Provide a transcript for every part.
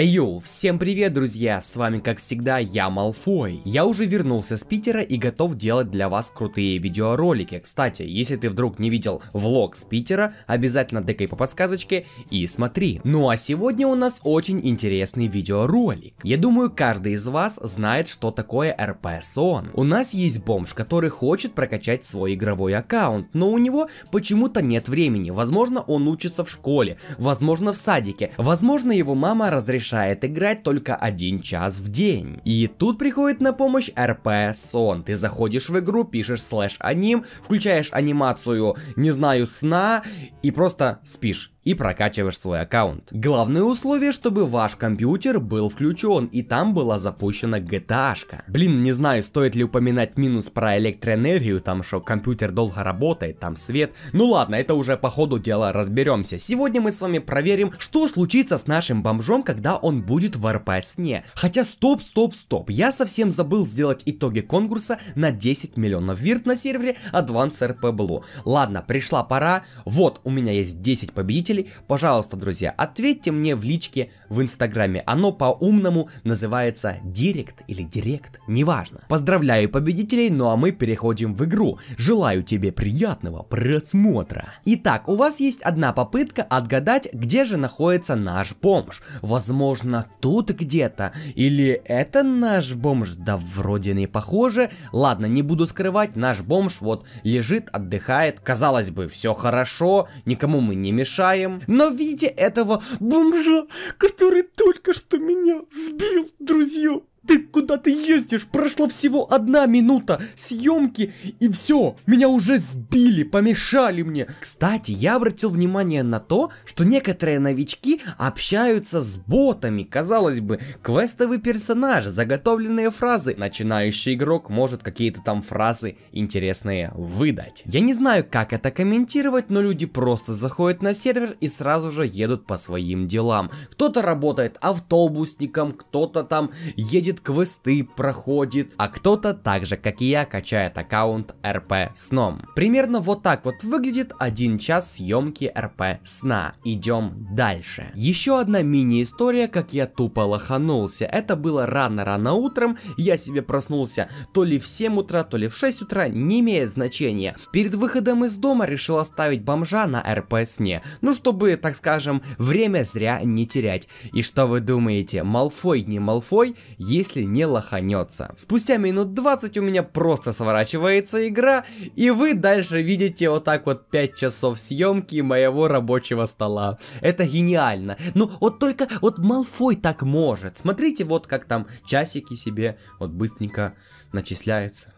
Йоу, всем привет, друзья, с вами как всегда я Малфой. Я уже вернулся с Питера и готов делать для вас крутые видеоролики. Кстати, если ты вдруг не видел влог с Питера, обязательно тыкай по подсказочке и смотри. Ну а сегодня у нас очень интересный видеоролик. Я думаю, каждый из вас знает, что такое РПСОН. У нас есть бомж, который хочет прокачать свой игровой аккаунт, но у него почему-то нет времени. Возможно, он учится в школе, возможно в садике, возможно его мама разрешает разрешает играть только один час в день. И тут приходит на помощь RP сон Ты заходишь в игру, пишешь слэш аним, включаешь анимацию «Не знаю сна» и просто спишь и прокачиваешь свой аккаунт. Главное условие, чтобы ваш компьютер был включен и там была запущена GTA. -шка. Блин, не знаю, стоит ли упоминать минус про электроэнергию, там что компьютер долго работает, там свет. Ну ладно, это уже по ходу дела разберемся. Сегодня мы с вами проверим, что случится с нашим бомжом, когда он будет в РП-сне. Хотя стоп, стоп, стоп, я совсем забыл сделать итоги конкурса на 10 миллионов вирт на сервере Advanced RP Blue. Ладно, пришла пора, вот у меня есть 10 победителей, хотели, пожалуйста, друзья, ответьте мне в личке в инстаграме. Оно по-умному называется директ или директ, неважно. Поздравляю победителей, ну а мы переходим в игру. Желаю тебе приятного просмотра. Итак, у вас есть одна попытка отгадать, где же находится наш бомж. Возможно, тут где-то. Или это наш бомж? Да вроде не похоже. Ладно, не буду скрывать, наш бомж вот лежит, отдыхает. Казалось бы, все хорошо, никому мы не мешаем знаем. Но в виде этого бомжа, который только что меня сбил, друзья, ты куда ты ездишь? Прошла всего одна минута съемки и все. Меня уже сбили, помешали мне. Кстати, я обратил внимание на то, что некоторые новички общаются с ботами. Казалось бы, квестовый персонаж, заготовленные фразы. Начинающий игрок может какие-то там фразы интересные выдать. Я не знаю, как это комментировать, но люди просто заходят на сервер и сразу же едут по своим делам. Кто-то работает автобусником, кто-то там едет делает квесты, проходит, а кто-то так же, как и я, качает аккаунт РП сном. Примерно вот так вот выглядит один час съемки РП сна. Идем дальше. Еще одна мини-история, как я тупо лоханулся. Это было рано-рано утром, я себе проснулся то ли в 7 утра, то ли в 6 утра, не имеет значения. Перед выходом из дома решил оставить бомжа на РП сне, ну чтобы, так скажем, время зря не терять. И что вы думаете, Малфой не Малфой, есть если не лоханется. Спустя минут 20 у меня просто сворачивается игра, и вы дальше видите вот так вот 5 часов съемки моего рабочего стола. Это гениально. Ну, вот только вот Малфой так может. Смотрите, вот как там часики себе вот быстренько начисляются.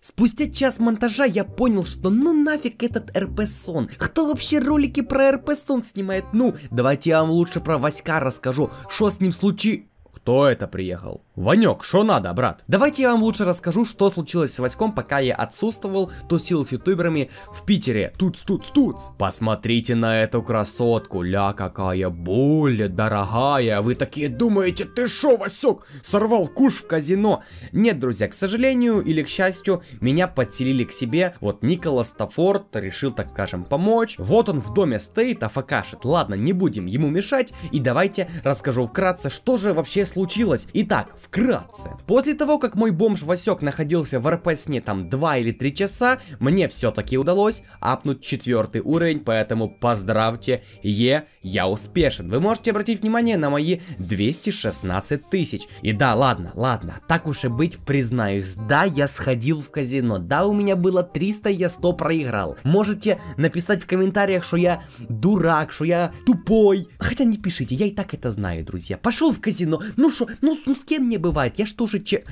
Спустя час монтажа я понял, что ну нафиг этот РП-сон. Кто вообще ролики про РП-сон снимает? Ну, давайте я вам лучше про Васька расскажу. Что с ним случилось? кто это приехал. Ванек, что надо, брат? Давайте я вам лучше расскажу, что случилось с Васьком, пока я отсутствовал, тусил с ютуберами в Питере. Туц, туц, туц. Посмотрите на эту красотку, ля какая боль, дорогая. Вы такие думаете, ты шо, Васек, сорвал куш в казино? Нет, друзья, к сожалению или к счастью, меня подселили к себе. Вот Николас Тафорд решил, так скажем, помочь. Вот он в доме стоит, афакашит. Ладно, не будем ему мешать. И давайте расскажу вкратце, что же вообще случилось. Итак, вкратце. После того, как мой бомж Васек находился в РП сне там 2 или 3 часа, мне все-таки удалось апнуть четвертый уровень, поэтому поздравьте, Е, я успешен. Вы можете обратить внимание на мои 216 тысяч. И да, ладно, ладно, так уж и быть, признаюсь, да, я сходил в казино, да, у меня было 300, я 100 проиграл. Можете написать в комментариях, что я дурак, что я тупой. Хотя не пишите, я и так это знаю, друзья. Пошел в казино, ну что, ну, ну с кем не бывает, я что же че...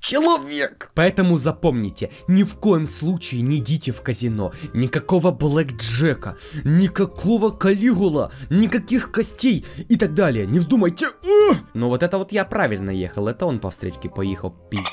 Человек! Поэтому запомните, ни в коем случае не идите в казино. Никакого блэкджека, никакого Калигула, никаких костей и так далее. Не вздумайте. Но ну, вот это вот я правильно ехал, это он по встречке поехал пить.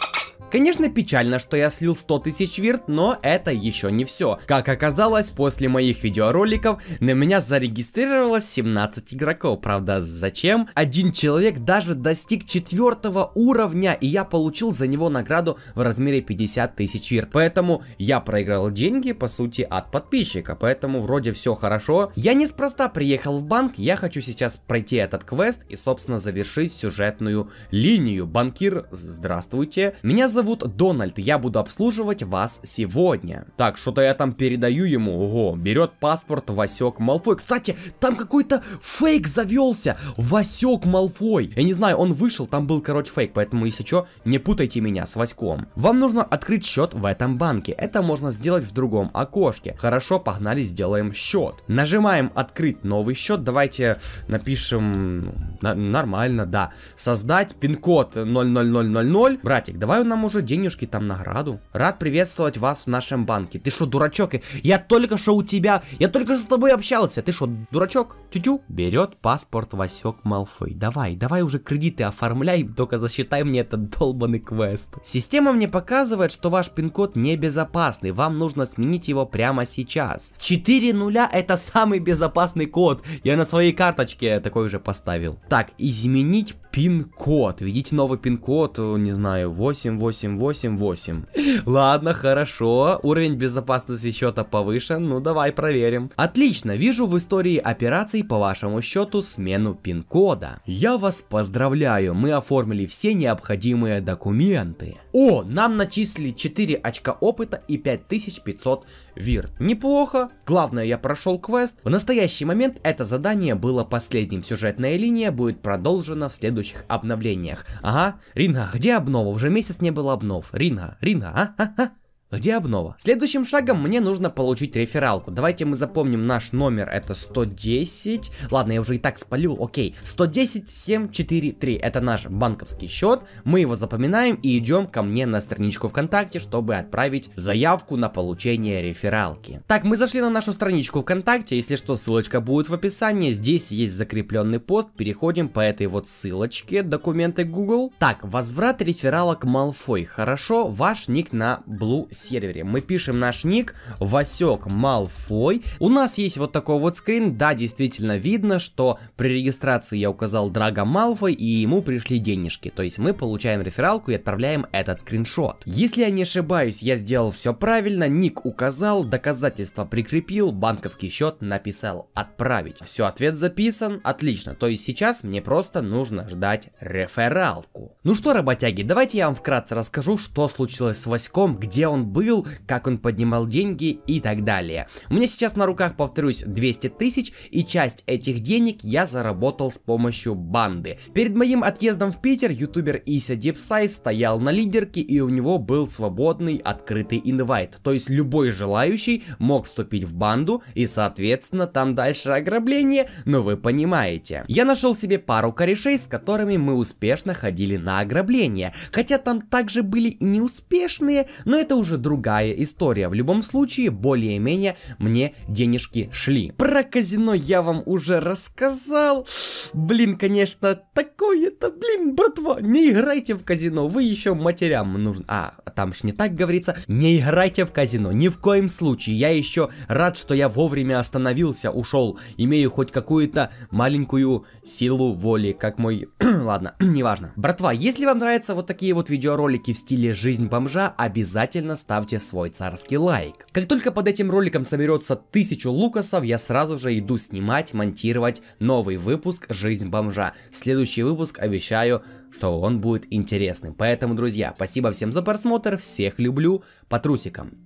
Конечно, печально, что я слил 100 тысяч вирт, но это еще не все. Как оказалось, после моих видеороликов на меня зарегистрировалось 17 игроков. Правда, зачем? Один человек даже достиг четвертого уровня, и я получил за него награду в размере 50 тысяч вирт. Поэтому я проиграл деньги, по сути, от подписчика. Поэтому вроде все хорошо. Я неспроста приехал в банк, я хочу сейчас пройти этот квест и, собственно, завершить сюжетную линию. Банкир, здравствуйте. Меня зовут зовут Дональд, я буду обслуживать вас сегодня. Так, что-то я там передаю ему. Ого, берет паспорт Васек Малфой. Кстати, там какой-то фейк завелся. Васек Малфой. Я не знаю, он вышел, там был, короче, фейк. Поэтому, если что, не путайте меня с Васьком. Вам нужно открыть счет в этом банке. Это можно сделать в другом окошке. Хорошо, погнали, сделаем счет. Нажимаем открыть новый счет. Давайте напишем... Ну, нормально, да. Создать пин-код 00000. Братик, давай он нам уже уже денежки там награду. Рад приветствовать вас в нашем банке. Ты что, дурачок? Я только что у тебя... Я только что с тобой общался. Ты что, дурачок? Тю-тю. Берет паспорт Васек Малфой. Давай, давай уже кредиты оформляй, только засчитай мне этот долбанный квест. Система мне показывает, что ваш пин-код небезопасный. Вам нужно сменить его прямо сейчас. 4 нуля это самый безопасный код. Я на своей карточке такой уже поставил. Так, изменить Пин-код. Введите новый пин-код, не знаю, 8888. Ладно, хорошо. Уровень безопасности счета повышен. Ну, давай проверим. Отлично, вижу в истории операций по вашему счету смену пин-кода. Я вас поздравляю, мы оформили все необходимые документы. О, нам начислили 4 очка опыта и 5500 вирт. Неплохо. Главное, я прошел квест. В настоящий момент это задание было последним. Сюжетная линия будет продолжена в следующем следующих обновлениях. Ага, Рина, где обнова? Уже месяц не было обнов. Рина, Рина, а? а, а? Где обнова? Следующим шагом мне нужно получить рефералку. Давайте мы запомним наш номер, это 110. Ладно, я уже и так спалю, окей. 110 743, это наш банковский счет. Мы его запоминаем и идем ко мне на страничку ВКонтакте, чтобы отправить заявку на получение рефералки. Так, мы зашли на нашу страничку ВКонтакте, если что, ссылочка будет в описании. Здесь есть закрепленный пост, переходим по этой вот ссылочке, документы Google. Так, возврат рефералок Малфой, хорошо, ваш ник на Blue сервере. Мы пишем наш ник Васек Малфой. У нас есть вот такой вот скрин. Да, действительно видно, что при регистрации я указал Драга Малфой и ему пришли денежки. То есть мы получаем рефералку и отправляем этот скриншот. Если я не ошибаюсь, я сделал все правильно. Ник указал, доказательства прикрепил, банковский счет написал отправить. Все, ответ записан. Отлично. То есть сейчас мне просто нужно ждать рефералку. Ну что, работяги, давайте я вам вкратце расскажу, что случилось с Васьком, где он был, как он поднимал деньги и так далее. У меня сейчас на руках, повторюсь, 200 тысяч, и часть этих денег я заработал с помощью банды. Перед моим отъездом в Питер ютубер Ися Дипсай стоял на лидерке, и у него был свободный открытый инвайт, то есть любой желающий мог вступить в банду, и соответственно там дальше ограбление, но вы понимаете. Я нашел себе пару корешей, с которыми мы успешно ходили на ограбление, хотя там также были и неуспешные, но это уже уже другая история. В любом случае, более-менее мне денежки шли. Про казино я вам уже рассказал. Блин, конечно, такое-то, блин, братва, не играйте в казино, вы еще матерям нужно. А, там ж не так говорится, не играйте в казино, ни в коем случае. Я еще рад, что я вовремя остановился, ушел, имею хоть какую-то маленькую силу воли, как мой... Ладно, неважно. Братва, если вам нравятся вот такие вот видеоролики в стиле «Жизнь бомжа», обязательно поставьте свой царский лайк. Как только под этим роликом соберется тысячу лукасов, я сразу же иду снимать, монтировать новый выпуск «Жизнь бомжа». Следующий выпуск обещаю, что он будет интересным. Поэтому, друзья, спасибо всем за просмотр, всех люблю, по трусикам.